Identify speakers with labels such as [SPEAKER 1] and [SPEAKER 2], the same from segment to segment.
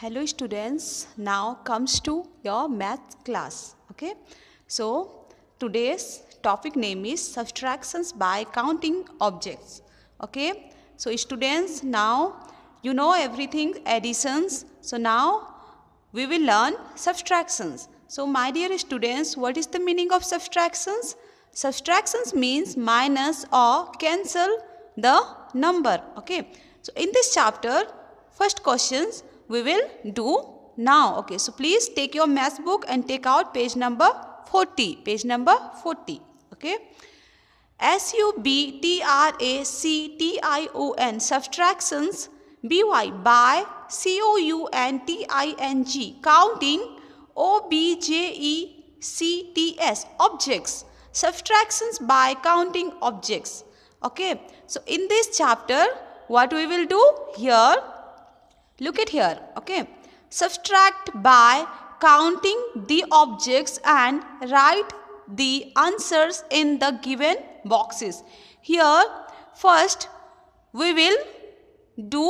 [SPEAKER 1] hello students now comes to your math class okay so today's topic name is subtractions by counting objects okay so students now you know everything additions so now we will learn subtractions so my dear students what is the meaning of subtractions subtractions means minus or cancel the number okay so in this chapter first questions we will do now. Okay, so please take your math book and take out page number 40. Page number 40. Okay. S-U-B-T-R-A-C-T-I-O-N subtractions B-Y by C-O-U-N-T-I-N-G counting O-B-J-E-C-T-S objects subtractions by counting objects okay so in this chapter what we will do here Look at here, okay. Subtract by counting the objects and write the answers in the given boxes. Here, first we will do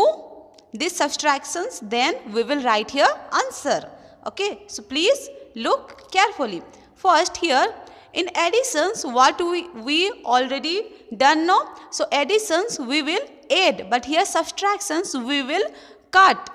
[SPEAKER 1] these subtractions then we will write here answer. Okay, so please look carefully. First here in additions what we, we already done now. So additions we will add but here subtractions we will cut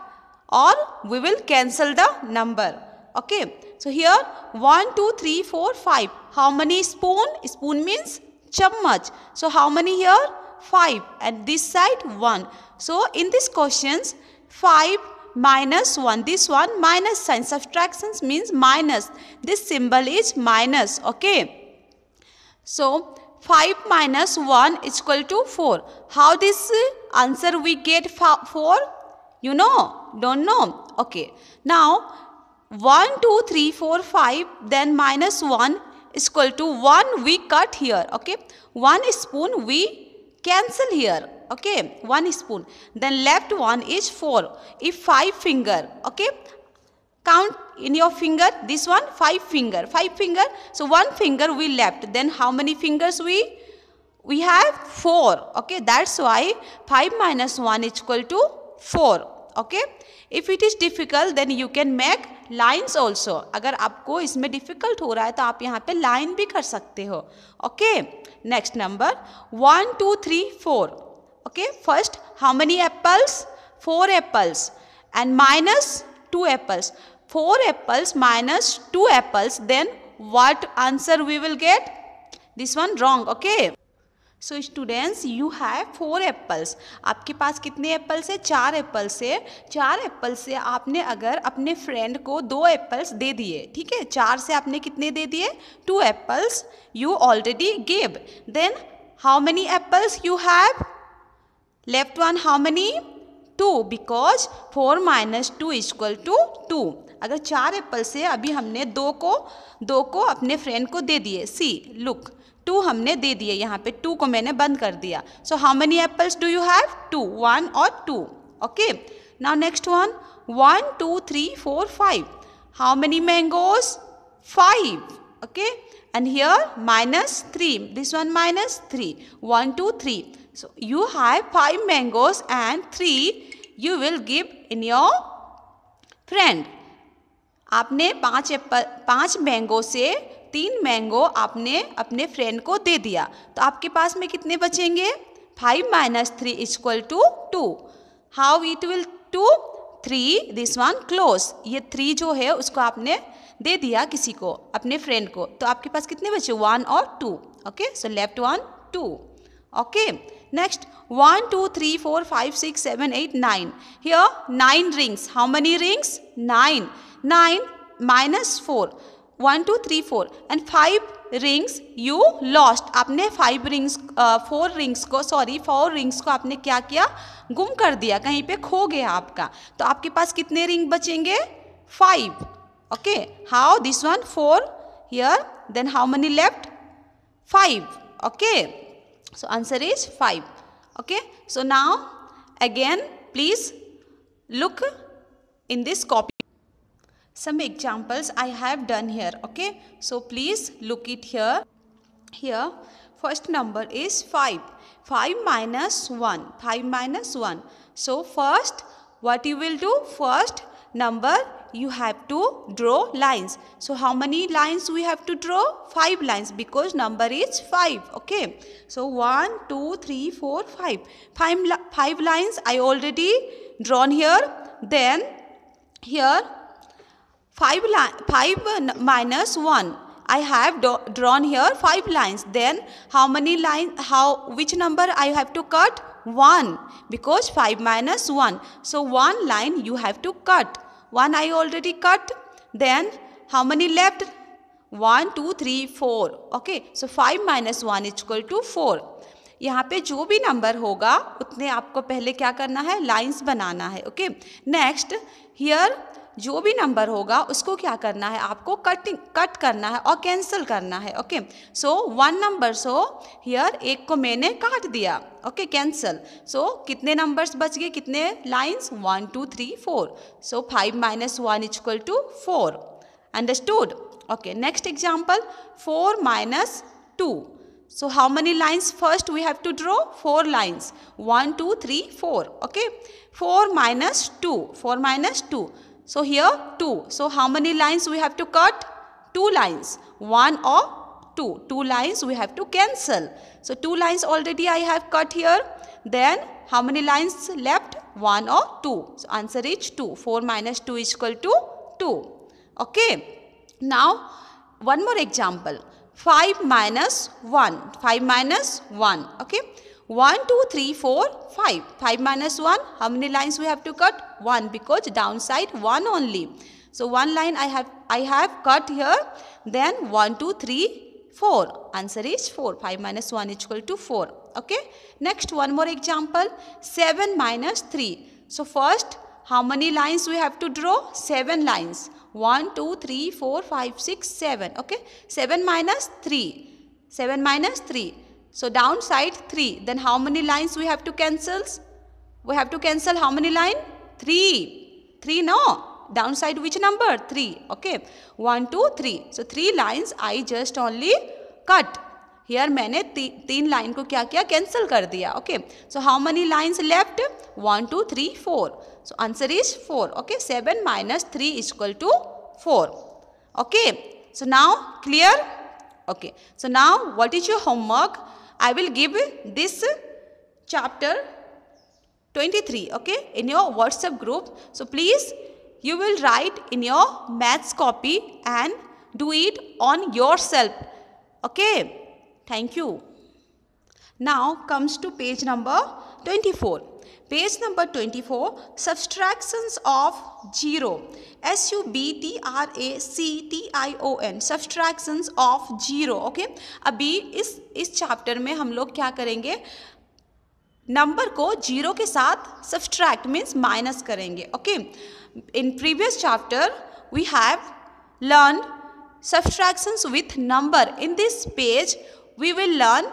[SPEAKER 1] or we will cancel the number. Okay. So here 1, 2, 3, 4, 5. How many spoon? Spoon means chammach. So how many here? 5 and this side 1. So in this questions 5 minus 1 this one minus sign subtractions means minus this symbol is minus okay so 5 minus 1 is equal to 4 how this answer we get 4 you know? Don't know? Okay. Now, 1, 2, 3, 4, 5, then minus 1 is equal to 1 we cut here. Okay. 1 spoon we cancel here. Okay. 1 spoon. Then left one is 4. If 5 finger. Okay. Count in your finger. This one 5 finger. 5 finger. So 1 finger we left. Then how many fingers we? We have 4. Okay. That's why 5 minus 1 is equal to 4. Okay if it is difficult then you can make lines also अगर आपको इसमें difficult हो रहा है तो आप यहाँ पे लाइन भी कर सकते हो okay next number one two three four okay first how many apples four apples and minus two apples four apples minus two apples then what answer we will get this one wrong okay so students you have four apples आपके पास कितने apples है चार apples है चार Apple से आपने अगर अपने फ्रेंड को दो एप्पल्स दे दिए ठीक है चार से आपने कितने दे दिए two apples you already gave then how many apples you have left one how many two because four minus two is equal to two अगर चार एप्पल से अभी हमने दो को दो को अपने फ्रेंड को दे दिए सी लुक टू हमने दे दिए यहाँ पे टू को मैंने बंद कर दिया so how many apples do you have two one और टू ओके ना next one one two three four five how many mangoes five okay and here minus three this one minus three one two three so you have five mangoes and three you will give in your friend आपने पाँच Apple पाँच mango से तीन mango आपने अपने friend को दे दिया तो आपके पास में कितने बचेंगे five minus three is equal to two how it will to three this one close ये थ्री जो है उसको आपने दे दिया किसी को अपने फ्रेंड को तो आपके पास कितने बचे वन और two okay so left one two okay next one two three four five six seven eight nine here nine rings how many rings nine nine minus four one two three four and five rings you lost आपने five rings four rings को sorry four rings को आपने क्या किया गुम कर दिया कहीं पे खो गया आपका तो आपके पास कितने रिंग बचेंगे five okay how this one four here then how many left five okay so answer is five okay so now again please look in this copy some examples I have done here okay so please look it here here first number is 5 5 minus 1 5 minus 1 so first what you will do first number you have to draw lines so how many lines we have to draw 5 lines because number is 5 okay so 1 2 3 4 5 5, five lines I already drawn here then here five line five minus one I have drawn here five lines then how many lines how which number I have to cut one because five minus one so one line you have to cut one I already cut then how many left 1 2 3 4 okay so 5 minus 1 is equal to 4 यहाँ पे जो भी number होगा उतने आपको पहले क्या करना है लाइंस बनाना है ओके नेक्स्ट हियर जो भी नंबर होगा उसको क्या करना है आपको कटिंग कट करना है और कैंसिल करना है okay so one number so here एक को मैंने काट दिया ओके कैंसिल सो कितने नंबर्स बच गए कितने lines one two three four so five minus one is equal to four understood okay next example four minus two so how many lines first we have to draw four lines one two three four okay four minus two four minus two So here 2. So how many lines we have to cut? 2 lines. 1 or 2. 2 lines we have to cancel. So 2 lines already I have cut here. Then how many lines left? 1 or 2. So answer is 2. 4 minus 2 is equal to 2. Okay. Now one more example. 5 minus 1. 5 minus 1. Okay. 1, 2, 3, 4, 5. 5 minus 1, how many lines we have to cut? 1 because downside 1 only. So one line I have, I have cut here. Then 1, 2, 3, 4. Answer is 4. 5 minus 1 is equal to 4. Okay. Next one more example. 7 minus 3. So first how many lines we have to draw? 7 lines. 1, 2, 3, 4, 5, 6, 7. Okay. 7 minus 3. 7 minus 3. So downside 3. Then how many lines we have to cancel? We have to cancel how many line? 3. 3 no. Downside which number? 3. Okay. 1, 2, 3. So 3 lines I just only cut. Here many 3 line ko kya kya cancel kar diya. Okay. So how many lines left? 1, 2, 3, 4. So answer is 4. Okay. 7 minus 3 is equal to 4. Okay. So now clear? Okay. So now what is your homework? I will give this chapter 23 okay in your WhatsApp group. So please you will write in your maths copy and do it on yourself. Okay. Thank you. Now comes to page number 24. Page number twenty four subtractions of zero S U B T R A C T I O N subtractions of zero okay अभी इस इस chapter में हम लोग क्या करेंगे number को zero के साथ सब्सट्रैक्ट मीन्स माइनस करेंगे okay in previous chapter we have learn subtractions with number in this page we will learn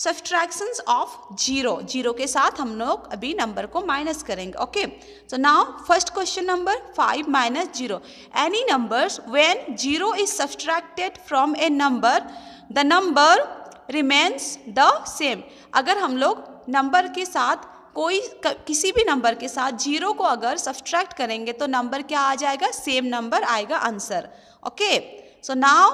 [SPEAKER 1] subtractions of zero zero के साथ हम लोग अभी नंबर को माइनस करेंगे okay so now first question number five minus zero any numbers when zero is subtracted from a number the number remains the same अगर हम लोग नंबर के साथ कोई किसी भी नंबर के साथ जीरो को अगर सब्सट्रैक्ट करेंगे तो नंबर क्या आ जाएगा सेम नंबर आएगा answer okay so now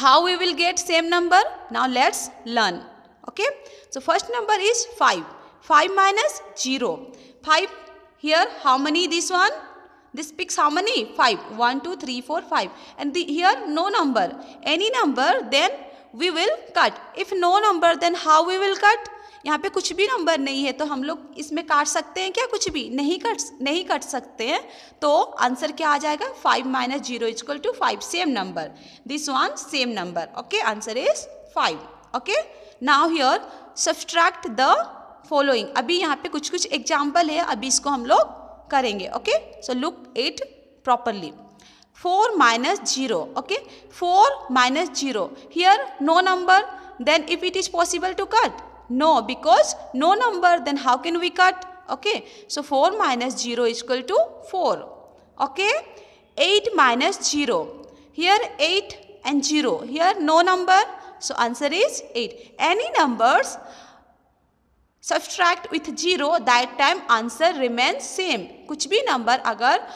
[SPEAKER 1] how we will get same number now let's learn okay so first number is 5 5 minus 0 5 here how many this one this picks how many 5 1 2 3 4 5 and the, here no number any number then we will cut if no number then how we will cut यहाँ पे कुछ भी number नहीं है तो हम लोग इसमें काट सकते हैं क्या कुछ भी नहीं कट नहीं कट सकते हैं तो आंसर क्या आ जाएगा five minus zero is equal to five same number this one same number okay answer is five okay now here subtract the following अभी यहाँ पे कुछ कुछ एग्जाम्पल है अभी इसको हम लोग करेंगे okay so look it properly four minus zero okay four minus zero here no number then if it is possible to cut no because no number then how can we cut okay so four minus zero is equal to four okay eight minus zero here eight and zero here no number So answer is 8. Any numbers subtract with zero that time answer remain same कुछ भी number अगर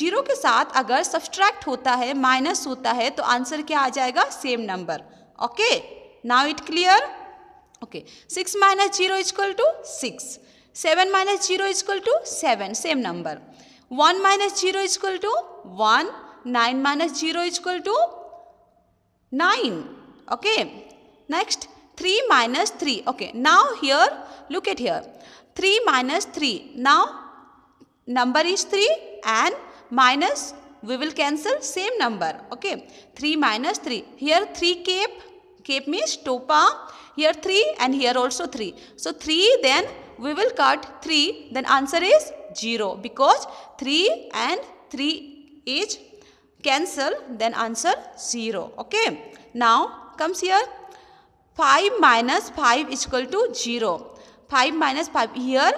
[SPEAKER 1] zero के साथ अगर subtract होता है minus होता है तो आंसर क्या आ जाएगा same number okay now it clear okay six minus zero is equal to six seven minus zero is equal to seven same number one minus zero is equal to one nine minus zero is equal to nine Okay. Next 3 minus 3. Okay. Now here look at here. 3 minus 3. Now number is 3 and minus we will cancel same number. Okay. 3 minus 3. Here 3 cape. Cape means topa. Here 3 and here also 3. So 3 then we will cut 3. Then answer is 0 because 3 and 3 is cancel then answer 0 okay now comes here 5 minus 5 is equal to 0. 5 minus 5 here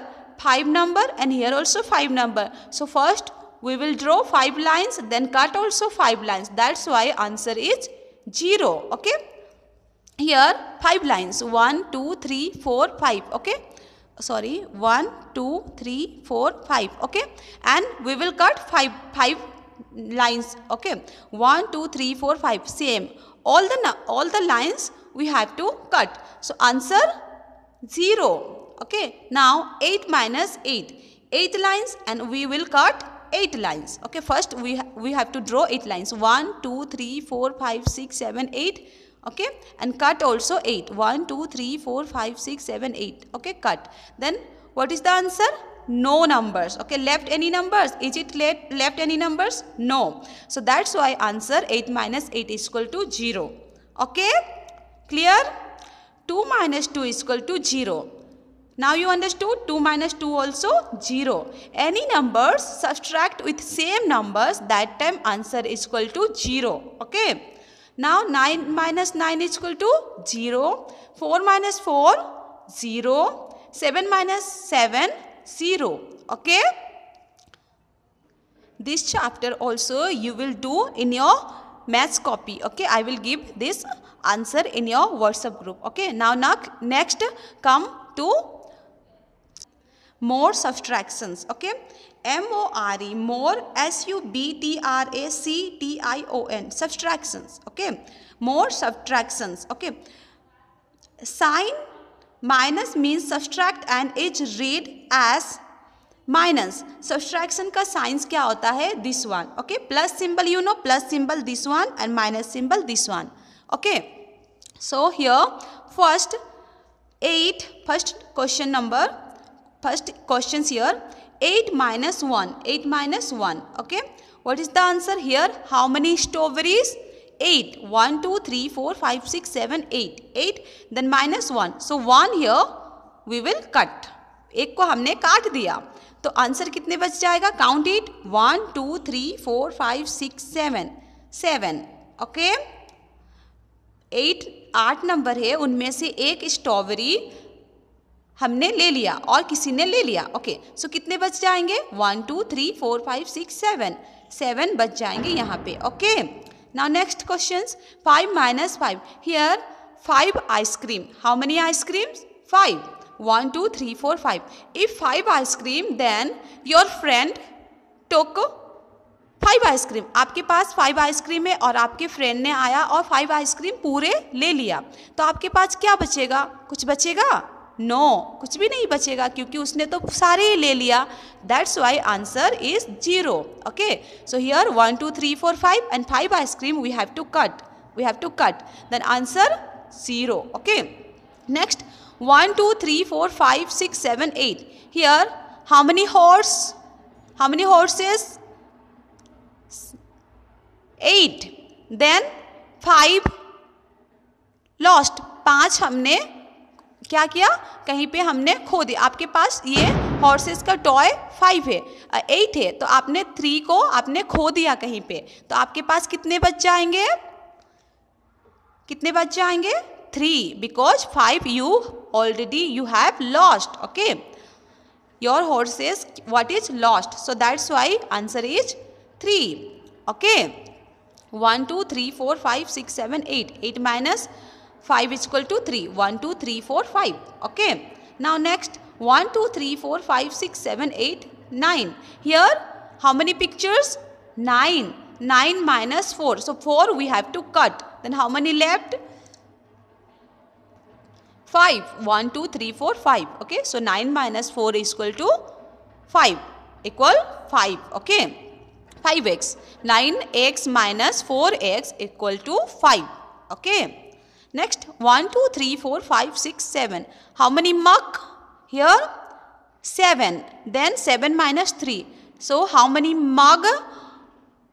[SPEAKER 1] 5 number and here also 5 number. So first we will draw 5 lines then cut also 5 lines. That's why answer is 0. Okay. Here 5 lines 1, 2, 3, 4, 5. Okay. Sorry 1, 2, 3, 4, 5. Okay. And we will cut 5, 5 lines. Okay. 1, 2, 3, 4, 5. Same all the, all the lines we have to cut. So answer 0. Okay. Now 8 minus 8. 8 lines and we will cut 8 lines. Okay. First we, ha we have to draw 8 lines. 1, 2, 3, 4, 5, 6, 7, 8. Okay. And cut also 8. 1, 2, 3, 4, 5, 6, 7, 8. Okay. Cut. Then what is the answer? no numbers. Okay, left any numbers? Is it left, left any numbers? No. So that's why answer 8 minus 8 is equal to 0. Okay, clear? 2 minus 2 is equal to 0. Now you understood 2 minus 2 also 0. Any numbers subtract with same numbers that time answer is equal to 0. Okay. Now 9 minus 9 is equal to 0. 4 minus 4 0. 7 minus 7 0. Okay? This chapter also you will do in your maths copy. Okay? I will give this answer in your WhatsApp group. Okay? Now, now next come to more subtractions. Okay? M-O-R-E, more, S-U-B-T-R-A-C-T-I-O-N, subtractions, okay, more subtractions, okay, Sign. Minus means subtract and is read as minus subtraction का signs क्या होता है this one okay plus symbol you know plus symbol this one and minus symbol this one okay so here first eight first question number first question here eight minus one eight minus one okay what is the answer here how many strawberries 8. 1, 2, 3, 4, 5, 6, 7, 8. 8. Then minus 1. So 1 here we will cut. एक को हमने काट दिया तो answer कितने बच जाएगा count it one two three four five six seven seven okay eight आठ नंबर है उनमें से एक स्ट्रॉबेरी हमने ले लिया और किसी ने ले लिया ओके okay, सो so कितने बच जाएंगे one two three four five six seven seven बच जाएंगे यहाँ पे okay okay? now next questions 5 minus 5 here 5 ice cream how many ice creams 5 1 2 3 4 5 if 5 ice cream then your friend took five ice cream आपके पास five ice cream है और आपके friend ने आया और फाइव आइसक्रीम पूरे ले लिया तो आपके पास क्या बचेगा कुछ बचेगा नो no, कुछ भी नहीं बचेगा क्योंकि उसने तो सारे ही ले लिया that's why answer is zero okay so here one two three four five and five ice cream we have to cut we have to cut then answer zero okay next one two three four five six seven eight here how many horse how many horses eight then five lost पांच हमने क्या किया कहीं पे हमने खो दिया आपके पास ये हॉर्सेस का टॉय फाइव है एट है तो आपने थ्री को आपने खो दिया कहीं पे तो आपके पास कितने बच्चे आएंगे कितने बच्चे आएंगे three because five you already you have lost okay your horses what is lost so that's why answer is three okay one two three four five six seven eight eight minus 5 is equal to 3. 1, 2, 3, 4, 5. Okay. Now next 1, 2, 3, 4, 5, 6, 7, 8, 9. Here how many pictures? 9. 9 minus 4. So 4 we have to cut. Then how many left? 5. 1, 2, 3, 4, 5. Okay. So 9 minus 4 is equal to 5. Equal 5. Okay. 5x. 9x minus 4x equal to 5. Okay. Next 1, 2, 3, 4, 5, 6, 7. How many mark? Here 7. Then 7 minus 3. So how many mug?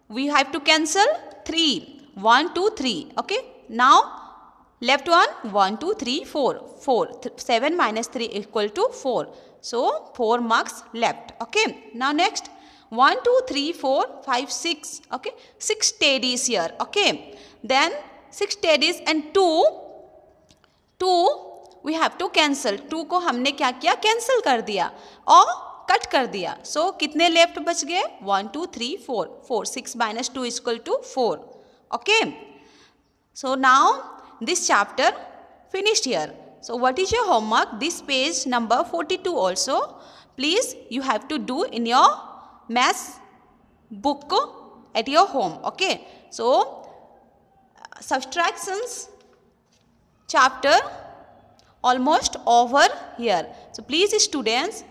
[SPEAKER 1] We have to cancel 3. 1, 2, 3. Okay. Now left one 1, 2, 3, 4. 4. 7 minus 3 equal to 4. So 4 mugs left. Okay. Now next 1, 2, 3, 4, 5, 6. Okay. 6 teddies here. Okay. Then six teddies and two two we have to cancel two को हमने क्या किया cancel कर दिया और cut कर दिया सो so, कितने लेफ्ट बच गए one two three four four six minus two is equal to four okay so now this chapter finished here so what is your homework this page number forty two also please you have to do in your maths book at your home okay so subtractions chapter almost over here. So please students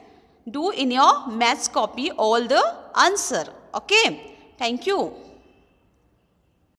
[SPEAKER 1] do in your maths copy all the answer. Okay. Thank you.